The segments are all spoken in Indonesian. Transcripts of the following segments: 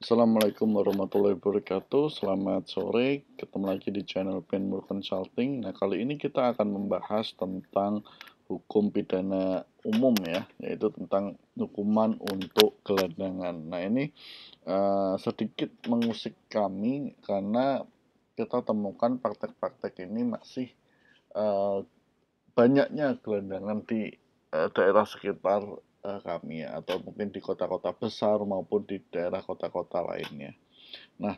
Assalamualaikum warahmatullahi wabarakatuh Selamat sore Ketemu lagi di channel Penmur Consulting Nah kali ini kita akan membahas tentang Hukum pidana umum ya Yaitu tentang hukuman untuk gelandangan Nah ini uh, sedikit mengusik kami Karena kita temukan praktek-praktek ini masih uh, Banyaknya gelandangan di uh, daerah sekitar uh, kami atau mungkin di kota-kota besar maupun di daerah kota-kota lainnya. Nah,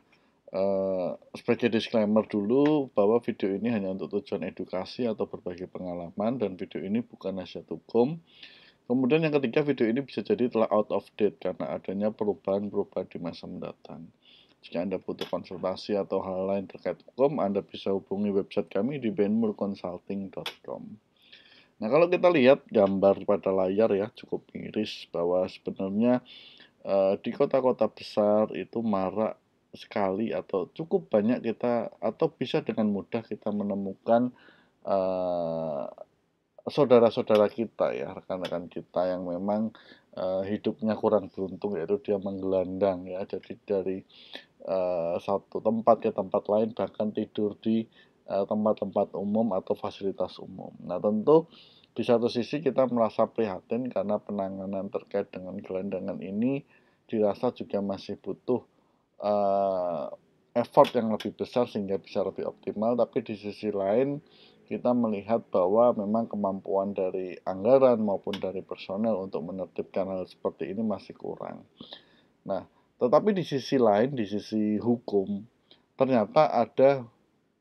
uh, sebagai disclaimer dulu bahwa video ini hanya untuk tujuan edukasi atau berbagi pengalaman dan video ini bukan nasihat hukum. Kemudian yang ketiga video ini bisa jadi telah out of date karena adanya perubahan-perubahan di masa mendatang. Jika Anda butuh konsultasi atau hal lain terkait hukum, Anda bisa hubungi website kami di benmurconsulting.com. Nah, kalau kita lihat gambar pada layar ya, cukup miris bahwa sebenarnya e, di kota-kota besar itu marak sekali atau cukup banyak kita atau bisa dengan mudah kita menemukan eh, saudara-saudara kita ya rekan-rekan kita yang memang e, hidupnya kurang beruntung yaitu dia menggelandang ya jadi dari e, satu tempat ke tempat lain bahkan tidur di tempat -tempat umum atau fasilitas umum. Nah tentu di satu sisi kita merasa prihatin karena penanganan terkait dengan gelandangan ini dirasa juga masih butuh uh, effort yang lebih besar sehingga bisa lebih optimal. Tapi di sisi lain kita melihat bahwa memang kemampuan dari anggaran maupun dari personel untuk menertibkan hal seperti ini masih kurang. Nah, tetapi di sisi lain, di sisi hukum, ternyata ada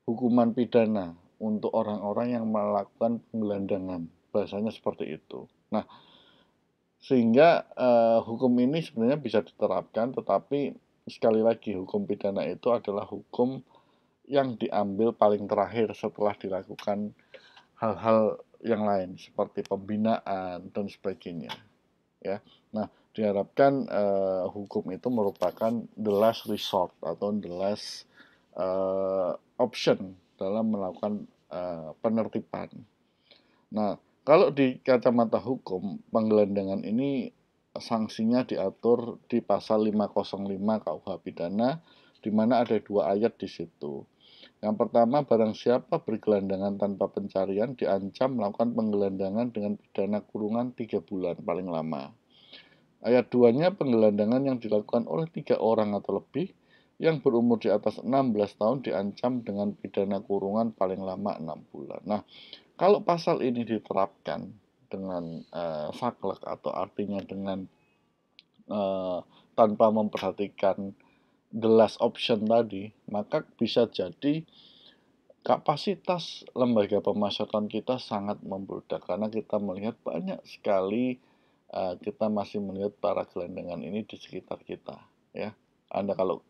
hukuman pidana untuk orang-orang yang melakukan penggelandangan bahasanya seperti itu. Nah, sehingga eh, hukum ini sebenarnya bisa diterapkan, tetapi sekali lagi hukum pidana itu adalah hukum yang diambil paling terakhir setelah dilakukan hal-hal yang lain seperti pembinaan dan sebagainya. Ya, nah diharapkan eh, hukum itu merupakan the last resort atau the last eh, option dalam melakukan eh, penertiban. Nah, kalau di kacamata hukum, penggelandangan ini sanksinya diatur di pasal 505 KUH pidana di mana ada dua ayat di situ. Yang pertama, barang siapa bergelandangan tanpa pencarian diancam melakukan penggelandangan dengan pidana kurungan 3 bulan paling lama. Ayat 2-nya penggelandangan yang dilakukan oleh tiga orang atau lebih yang berumur di atas 16 tahun diancam dengan pidana kurungan paling lama 6 bulan. Nah, kalau pasal ini diterapkan dengan uh, faklek atau artinya dengan uh, tanpa memperhatikan the last option tadi, maka bisa jadi kapasitas lembaga pemasyarakatan kita sangat membludak karena kita melihat banyak sekali uh, kita masih melihat para gelandangan ini di sekitar kita ya Anda kalau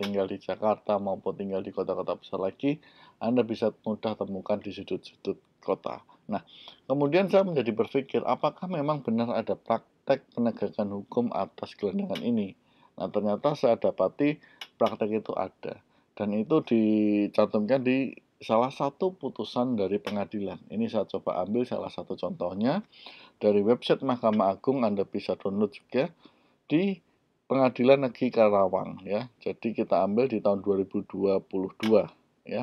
tinggal di Jakarta maupun tinggal di kota-kota besar lagi Anda bisa mudah temukan di sudut-sudut kota. Nah, kemudian saya menjadi berpikir, apakah memang benar ada praktek penegakan hukum atas gelandangan ini? Nah, ternyata saya dapati praktek itu ada. Dan itu dicantumkan di salah satu putusan dari pengadilan. Ini saya coba ambil salah satu contohnya dari website Mahkamah Agung, Anda bisa download juga di Pengadilan Negeri Karawang ya. Jadi kita ambil di tahun 2022 ya.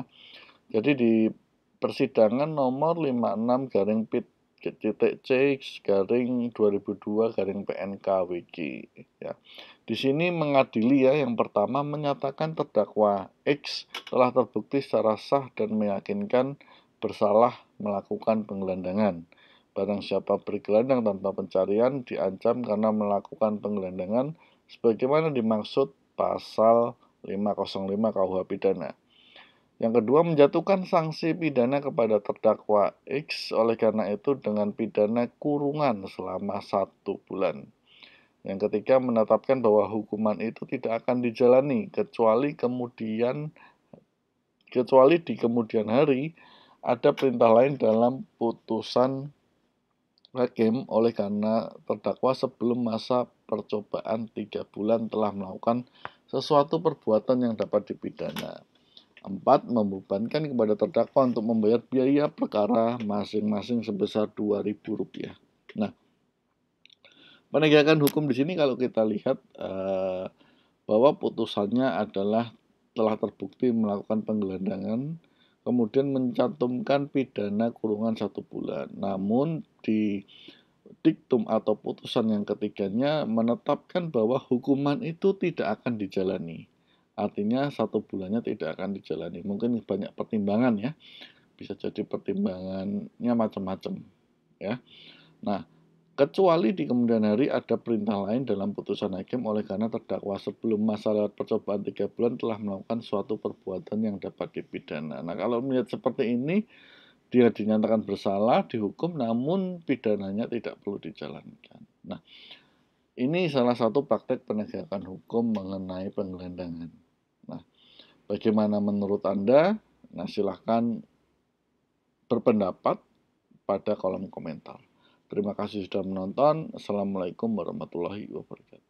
Jadi di persidangan nomor 56 garing pit titik C garing 2002 garing PNKWG ya. Di sini mengadili ya yang pertama menyatakan terdakwa X telah terbukti secara sah dan meyakinkan bersalah melakukan penggelandangan. Barang siapa bergelandang tanpa pencarian diancam karena melakukan penggelandangan sebagaimana dimaksud pasal 505 KUH pidana. Yang kedua, menjatuhkan sanksi pidana kepada terdakwa X oleh karena itu dengan pidana kurungan selama satu bulan. Yang ketiga, menetapkan bahwa hukuman itu tidak akan dijalani kecuali kemudian kecuali di kemudian hari ada perintah lain dalam putusan hakim oleh karena terdakwa sebelum masa percobaan tiga bulan telah melakukan sesuatu perbuatan yang dapat dipidana. 4. Membebankan kepada terdakwa untuk membayar biaya perkara masing-masing sebesar Rp2.000. Nah, penegakan hukum di sini kalau kita lihat eh, bahwa putusannya adalah telah terbukti melakukan penggelandangan kemudian mencantumkan pidana kurungan satu bulan. Namun di diktum atau putusan yang ketiganya menetapkan bahwa hukuman itu tidak akan dijalani. Artinya satu bulannya tidak akan dijalani. Mungkin banyak pertimbangan ya. Bisa jadi pertimbangannya macam-macam ya. Nah, kecuali di kemudian hari ada perintah lain dalam putusan hakim oleh karena terdakwa sebelum masa lewat percobaan tiga bulan telah melakukan suatu perbuatan yang dapat dipidana. Nah kalau melihat seperti ini dia dinyatakan bersalah dihukum namun pidananya tidak perlu dijalankan. Nah ini salah satu praktek penegakan hukum mengenai penggelandangan. Bagaimana menurut Anda? Nah, silahkan berpendapat pada kolom komentar. Terima kasih sudah menonton. Assalamualaikum warahmatullahi wabarakatuh.